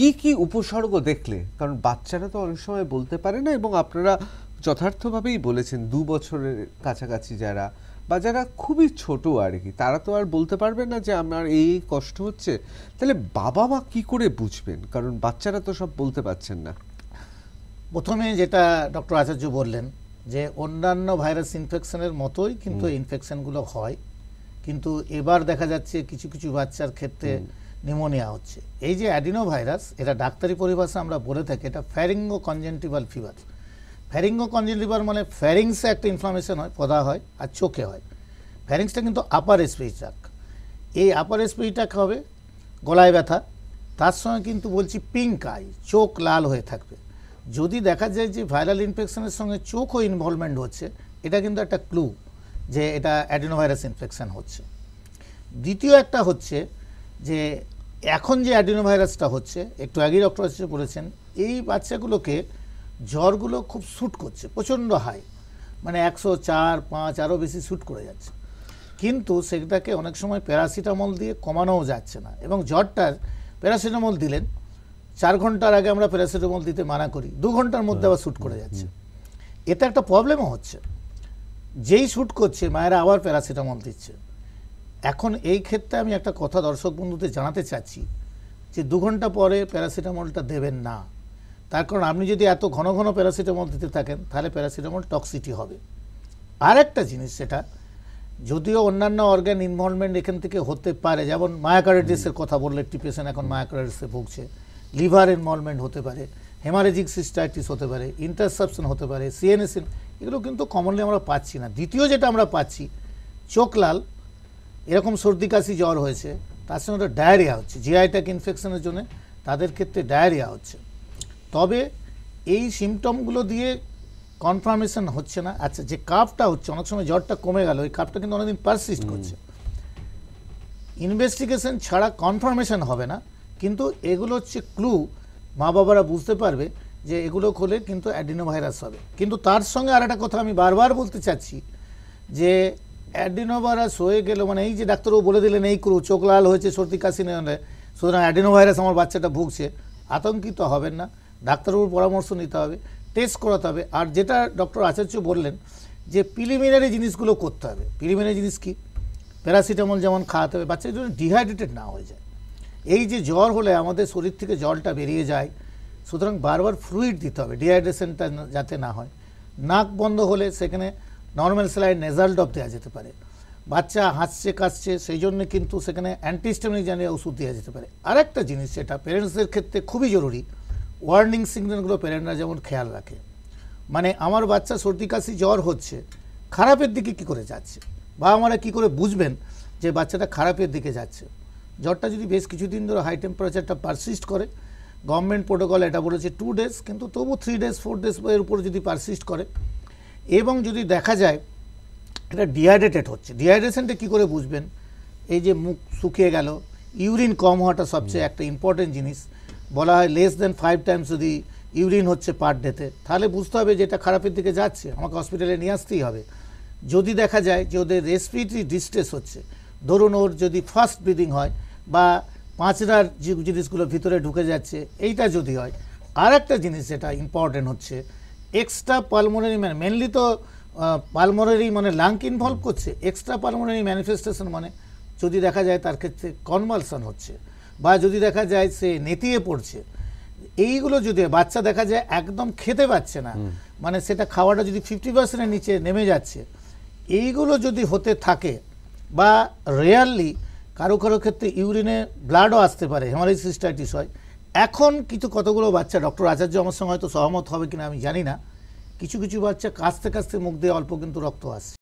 কি কি উপসর্গ দেখলে কারণ বাচ্চারা তো অনেক সময় বলতে পারে না এবং আপনারা যথার্থভাবেই বলেছেন দু বছরের কাছাকাছি যারা বা যারা খুবই ছোট আর কি তারা তো আর বলতে পারবে না যে আমার এই কষ্ট হচ্ছে তাহলে বাবা মা কি করে বুঝবেন কারণ বাচ্চারা তো সব বলতে পারছেন না প্রথমে যেটা ডক্টর আচার্য বললেন যে অন্যান্য ভাইরাস ইনফেকশনের মতোই কিন্তু ইনফেকশনগুলো হয় কিন্তু এবার দেখা যাচ্ছে কিছু কিছু বাচ্চার ক্ষেত্রে নিউমোনিয়া হচ্ছে এই যে অ্যাডিনো ভাইরাস এটা ডাক্তারি পরিভাষা আমরা বলে থাকি এটা ফ্যারিঙ্গো কনজেন্টিভাল ফিভার ফ্যারিঙ্গো কনজেন্টিভাল মানে ফ্যারিংসে একটা ইনফ্লামেশন হয় পদা হয় আর চোখে হয় ফ্যারিংসটা কিন্তু আপার রেসপিরিটাক এই আপার রেসপিরিটাক হবে গলায় ব্যথা তার সঙ্গে কিন্তু বলছি পিঙ্ক আই চোখ লাল হয়ে থাকবে যদি দেখা যায় যে ভাইরাল ইনফেকশনের সঙ্গে চোখও ইনভলভমেন্ট হচ্ছে এটা কিন্তু একটা ক্লু যে এটা অ্যাডিনোভাইরাস ইনফেকশান হচ্ছে দ্বিতীয় একটা হচ্ছে যে এখন যে অ্যাডিনো ভাইরাসটা হচ্ছে একটু আগেই ডক্টর এসে বলেছেন এই বাচ্চাগুলোকে জ্বরগুলো খুব শ্যুট করছে প্রচণ্ড হাই মানে একশো চার পাঁচ আরও বেশি শ্যুট করে যাচ্ছে কিন্তু সেটাকে অনেক সময় প্যারাসিটামল দিয়ে কমানোও যাচ্ছে না এবং জ্বরটার প্যারাসিটামল দিলেন চার ঘন্টার আগে আমরা প্যারাসিটামল দিতে মানা করি দু ঘন্টার মধ্যে আবার শ্যুট করে যাচ্ছে এতে একটা প্রবলেমও হচ্ছে যেই শ্যুট করছে মায়েরা আবার প্যারাসিটামল দিচ্ছে এখন এই ক্ষেত্রে আমি একটা কথা দর্শক বন্ধুদের জানাতে চাচ্ছি যে দু ঘন্টা পরে প্যারাসিটামলটা দেবেন না তার কারণ আপনি যদি এত ঘন ঘন প্যারাসিটামল দিতে থাকেন তাহলে প্যারাসিটামল টক্সিটি হবে আরেকটা জিনিস সেটা যদিও অন্যান্য অর্গান ইনভলভমেন্ট এখান থেকে হতে পারে যেমন মায়াকারাইটিসের কথা বললে একটি পেশেন্ট এখন মায়াকারাইটিসে ভুগছে লিভার ইনভলভমেন্ট হতে পারে হেমারেজিক সিস্টাইটিস হতে পারে ইন্টারসেপশন হতে পারে সিএনএসএন এগুলো কিন্তু কমনলি আমরা পাচ্ছি না দ্বিতীয় যেটা আমরা পাচ্ছি চোখ লাল এরকম সর্দি কাশি জ্বর হয়েছে তার সঙ্গে ডায়রিয়া হচ্ছে জিআইটাক ইনফেকশনের জন্য তাদের ক্ষেত্রে ডায়রিয়া হচ্ছে তবে এই সিমটমগুলো দিয়ে কনফার্মেশন হচ্ছে না আচ্ছা যে কাপটা হচ্ছে অনেক সময় জ্বরটা কমে গেল ওই কাপটা কিন্তু অনেকদিন পারসিস্ট করছে ইনভেস্টিগেশন ছাড়া কনফার্মেশন হবে না কিন্তু এগুলো হচ্ছে ক্লু মা বাবারা বুঝতে পারবে যে এগুলো খোলে কিন্তু অ্যাডিনোভাইরাস হবে কিন্তু তার সঙ্গে আর একটা কথা আমি বারবার বলতে চাচ্ছি যে অ্যাডিনোভাইরাস হয়ে গেল মানে এই যে ডাক্তারবাবু বলে দিলেন এই করু চোখ লাল হয়েছে সর্দি কাশি নেই সুতরাং অ্যাডিনোভাইরাস আমার বাচ্চাটা ভুগছে আতঙ্কিত হবেন না ডাক্তারবাবুর পরামর্শ নিতে হবে টেস্ট করাতে হবে আর যেটা ডক্টর আচার্য বললেন যে প্রিলিমিনারি জিনিসগুলো করতে হবে প্রিলিমিনারি জিনিস কি প্যারাসিটামল যেমন খাওয়াতে হবে বাচ্চা যদি ডিহাইড্রেটেড না হয়ে যায় এই যে জ্বর হলে আমাদের শরীর থেকে জলটা বেরিয়ে যায় সুতরাং বারবার ফ্লুইড দিতে হবে ডিহাইড্রেশনটা যাতে না হয় নাক বন্ধ হলে সেখানে নর্মাল সেলাই নেজাল ডপ দেওয়া যেতে পারে বাচ্চা হাসছে কাঁচছে সেই জন্য কিন্তু সেখানে অ্যান্টিস্টেমিক জানিয়ে ওষুধ দেওয়া যেতে পারে আরেকটা জিনিস যেটা প্যারেন্টসদের ক্ষেত্রে খুবই জরুরি ওয়ার্নিং সিগন্যালগুলো প্যারেন্টরা যেমন খেয়াল রাখে মানে আমার বাচ্চা সর্দি কাশি জ্বর হচ্ছে খারাপের দিকে কি করে যাচ্ছে বা আমরা কি করে বুঝবেন যে বাচ্চাটা খারাপের দিকে যাচ্ছে জ্বরটা যদি বেশ কিছুদিন ধরে হাই টেম্পারেচারটা পারসিস্ট করে গভর্নমেন্ট প্রোটোকল এটা বলেছে টু ডেজ কিন্তু তবু থ্রি ডেজ ফোর ডেজ এর উপর যদি পারসিস্ট করে এবং যদি দেখা যায় এটা ডিহাইড্রেটেড হচ্ছে ডিহাইড্রেশনটা কী করে বুঝবেন এই যে মুখ শুকিয়ে গেল ইউরিন কম হওয়াটা সবচেয়ে একটা ইম্পর্টেন্ট জিনিস বলা হয় লেস দেন ফাইভ টাইমস যদি ইউরিন হচ্ছে পার ডেতে তাহলে বুঝতে হবে যে এটা খারাপের দিকে যাচ্ছে আমাকে হসপিটালে নিয়ে আসতেই হবে যদি দেখা যায় যে ওদের রেসপিরেটরি ডিস্ট্রেস হচ্ছে ধরুন ওর যদি ফার্স্ট ব্রিদিং হয় বা পাঁচরার জিনিসগুলো ভিতরে ঢুকে যাচ্ছে এইটা যদি হয় আর একটা জিনিস যেটা ইম্পর্টেন্ট হচ্ছে এক্সট্রা পালমোনারি মানে মেনলি তো পালমোনারি মানে লাং ইনভলভ করছে এক্সট্রা পালমোনারি ম্যানিফেস্টেশন মানে যদি দেখা যায় তার ক্ষেত্রে কনভালশন হচ্ছে বা যদি দেখা যায় সে নেতিয়ে পড়ছে এইগুলো যদি বাচ্চা দেখা যায় একদম খেতে পাচ্ছে না মানে সেটা খাওয়াটা যদি ফিফটি পার্সেন্টের নিচে নেমে যাচ্ছে এইগুলো যদি হতে থাকে বা রেয়ারলি কারো কারো ক্ষেত্রে ইউরিনে ব্লাডও আসতে পারে হেমারেজ সিস্টাইটিস হয় এখন কিছু কতগুলো বাচ্চা ডক্টর আচার্য আমার সঙ্গে হয়তো সহমত হবে কিনা আমি জানি না কিছু কিছু বাচ্চা কাঁচতে কাঁচতে মুখ দিয়ে অল্প কিন্তু রক্ত আসে